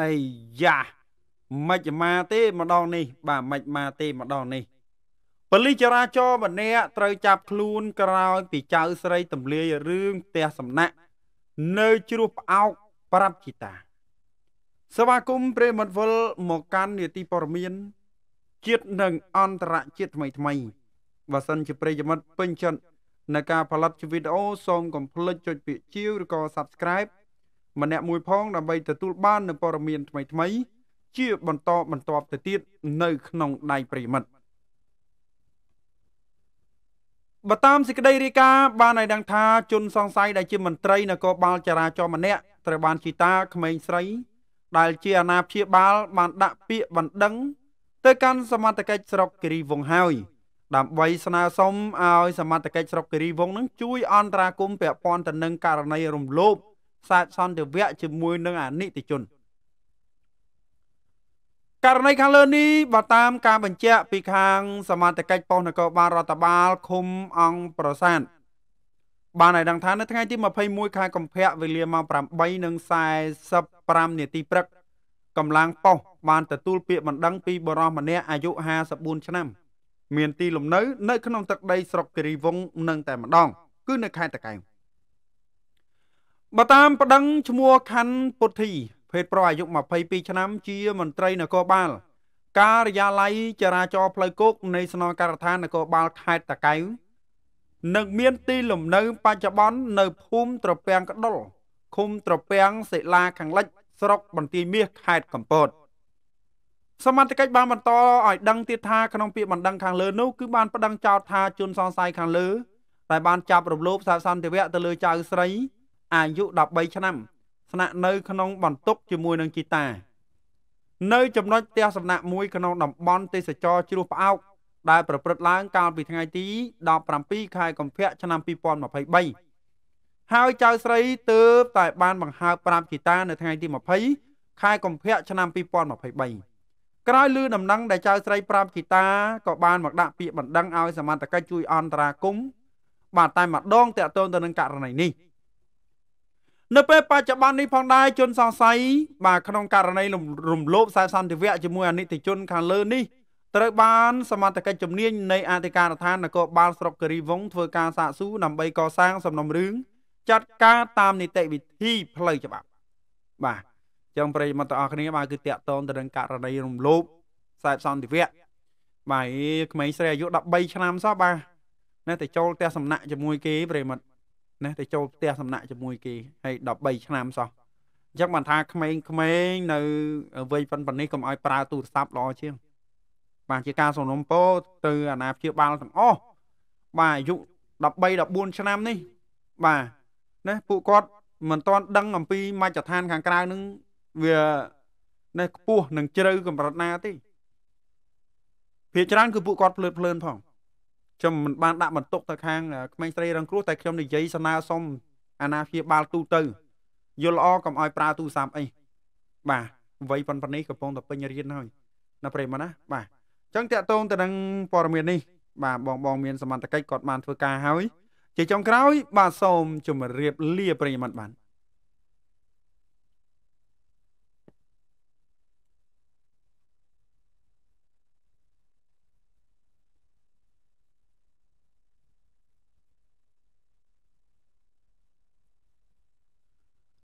អាយ៉ាមិនម៉ាទេម្ដងនេះ បាទមិនម៉ាទេម្ដងនេះប៉ូលីសចរាចរណ៍ម្នាក់ត្រូវចាប់ខ្លួនក្រោយពីចៅស្រីទម្លាយរឿងផ្ទះសំណាក់នៅជ្រោះផ្អោកប្រាប់ជីតាសមាគមព្រេមន្វិលមកកាន់នីតិព័រមានជាតិនិងអន្តរជាតិថ្មីថ្មីបើសិនជាប្រិយមិត្តពេញចិត្តនៃការផលិតវីដេអូសូមកុំភ្លេចចុចពាក្យជាវឬក៏ Subscribe ម្នាក់មួយផងដើម្បីទទួលបាននូវព័ត៌មានថ្មីៗជាបន្តបន្ទាប់ទៅទៀតនៅក្នុងដៃប្រិមិត្តបតាមសេចក្តីរាយការណ៍បានឲ្យដឹងថាជនសង្ស័យដែលជាមន្ត្រីនគរបាលចរាចរណ៍ម្នាក់ត្រូវបានជីតាក្មេងស្រី ដែលជាអាណាព្យាបាលបានដាក់ពាក្យបណ្ដឹងទៅកាន់សមត្ថកិច្ចស្រុកគិរីវង្សហើយ ដើម្បីស្នើសុំឲ្យសមត្ថកិច្ចស្រុកគិរីវង្សនឹងជួយអន្តរាគមន៍ពាក់ព័ន្ធទៅនឹងករណីរំលោភខ្សែសន្តិវៈជាមួយនឹងអនិច្ចជនករណីខាងលើនេះបើតាមការបញ្ជាក់ពីខាង សមាជិកប៉ុស្តិ៍នគរបាលរដ្ឋបាលឃុំអង្គប្រសាទបានឲ្យដឹងថានៅថ្ងៃទី21ខែកុម្ភៈវេលាម៉ោង8:45នាទីព្រឹកកម្លាំងប៉ុស្តិ៍បានទទួលពាក្យបណ្ដឹងពីបរិសម្នាក់អាយុ54ឆ្នាំ មានទីលំនៅ នៅក្នុងទឹកដី ស្រុកគិរីវង្សនឹងតែម្ដង គឺនៅខេត្តតាកែវបើតាមប្តឹងឈ្មោះខណ្ឌពុទ្ធី ភេទប្រុសអាយុ22ឆ្នាំជាមន្ត្រីនគរបាល ការិយាល័យចរាចរណ៍ផ្លូវគោកនៃស្នងការដ្ឋាននគរបាលខេត្តតាកែវនិងមានទីលំនៅបច្ចុប្បន្ននៅភូមិត្រពាំងកដុលឃុំត្រពាំងសិលាខាងលិចស្រុកបន្ទាយមាសខេត្តកំពតសមត្ថកិច្ចបានបន្តឲ្យដឹងទៀតថាក្នុងពាក្យបណ្ដឹងខាងលើនោះគឺបានប្តឹងចោទថាជនសង្ស័យខាងលើតែបានចាប់រំលោភសាសន្តិវៈទៅលើចៅស្រីអាយុ13ឆ្នាំស្នាក់នៅក្នុងបន្ទប់ជាមួយនឹងជីតានៅចំណុចផ្ទះសំណាក់មួយក្នុងតំបន់ទេសចរជ្រោះផ្អោកដែលប្រព្រឹត្តឡើងកាលពីថ្ងៃទី17ខែកុម្ភៈឆ្នាំ2023ហើយចៅស្រីទើបតែបានបង្ហើបប្រាប់ជីតានៅថ្ងៃទី20ខែកុម្ភៈឆ្នាំ2023ក្រោយលឺដំណឹងដែលចៅស្រីប្រាប់ជីតាក៏បានមកដាក់ពាក្យបណ្ដឹងឲ្យសមត្ថកិច្ចជួយអន្តរាគមន៍បាទតែម្ដងតកតូនទៅនឹងករណីនេះនៅពេលបច្ចុប្បន្ននេះផងដែរជនសង្ស័យបាទក្នុងករណីរំលោភសាសន្តិវៈជាមួយអនិច្ចជន ខាងលើនេះត្រូវបានសមត្ថកិច្ចជំនាញនៃអធិការដ្ឋាននគរបាលស្រុកគិរីវងធ្វើការសាកសួរដើម្បីកសាងសំណុំរឿងចាត់ការតាមនីតិវិធីផ្លូវច្បាប់ បាទចឹងប្រិយមិត្តទាំងអស់គ្នាបាទគឺតាក់ទងទៅនឹងករណីរំលោភខ្សែសន្តិវៈបាទក្មេងស្រីអាយុ13ឆ្នាំសោះបាទនៅតែចូលផ្ទះសំណាក់ជាមួយគេប្រិយមិត្តណាទៅចូលផ្ទះសំណាក់ជាមួយគេហើយ13ឆ្នាំសោះអញ្ចឹងបានថាក្មេងក្មេងនៅវ័យប៉ុណ្ណេះកុំឲ្យ ប្រើទូរស័ព្ទល្អជាង បាទជាការសំណុំពោទៅអាណាព្យាបាលទាំងអស់បាទអាយុ13 14ឆ្នាំនេះ បាទណាពួកគាត់មិនទាន់ដឹងអំពីមជ្ឈដ្ឋានខាងក្រៅនឹងវាណាខ្ពស់នឹងជ្រៅកម្រិតណាទេភាគច្រើនគឺពួកគាត់ភ្លើតភ្លើនផងខ្ញុំមិនបានដាក់បន្ទុកទៅខាងក្មេងស្រីរងគ្រោះ តែខ្ញុំនិយាយស្នើសុំអាណាព្យាបាលទូទៅយល់ល្អកុំឲ្យប្រើទូរស័ព្ទអីបាទអ្វីប៉ុណ្ណេះកំពុងតែពេញរៀនហើយណាប្រិមណា បាទអញ្ចឹងតកតងទៅនឹងព័ត៌មាននេះបាទបងបងមានសមត្ថកិច្ចគាត់បានធ្វើការហើយជាចុងក្រោយ បាទសូមជម្រាប លាប្រិយមិត្តបាទ